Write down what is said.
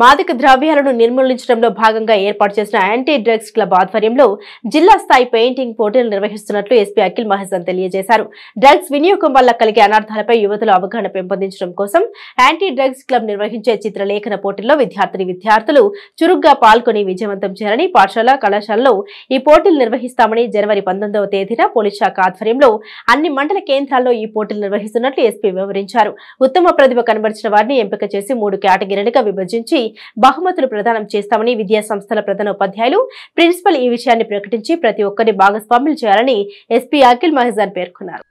మాదక ద్రవ్యాలను నిర్మూలించడంలో భాగంగా ఏర్పాటు చేసిన యాంటీ డ్రగ్స్ క్లబ్ ఆధ్వర్యంలో జిల్లా స్థాయి పెయింటింగ్ పోటీలు నిర్వహిస్తున్నట్లు ఎస్పీ అఖిల్ మహేశన్ తెలియజేశారు డ్రగ్స్ వినియోగం వల్ల కలిగే అనర్థాలపై యువతలు అవగాహన పెంపొందించడం కోసం యాంటీ డ్రగ్స్ క్లబ్ నిర్వహించే చిత్రలేఖన పోటీల్లో విద్యార్థిని విద్యార్థులు చురుగ్గా పాల్గొని విజయవంతం చేయాలని పాఠశాల కళాశాలలో ఈ పోటీలు నిర్వహిస్తామని జనవరి పంతొమ్మిదవ తేదీన పోలీస్ శాఖ ఆధ్వర్యంలో అన్ని మండల కేంద్రాల్లో ఈ పోటీలు నిర్వహిస్తున్నట్లు ఎస్పీ వివరించారు ఉత్తమ ప్రతిభ కనబరిచిన వారిని ఎంపిక చేసి మూడు కేటగిరీలుగా విభజించారు ప్రదర్శించి బహుమతులు ప్రదానం చేస్తామని విద్యా సంస్థల ప్రధాన ఉపాధ్యాయులు ప్రిన్సిపల్ ఈ విషయాన్ని ప్రకటించి ప్రతి ఒక్కరిని భాగస్వాములు చేయాలని ఎస్పీ అఖిల్ మహజాన్ పేర్కొన్నారు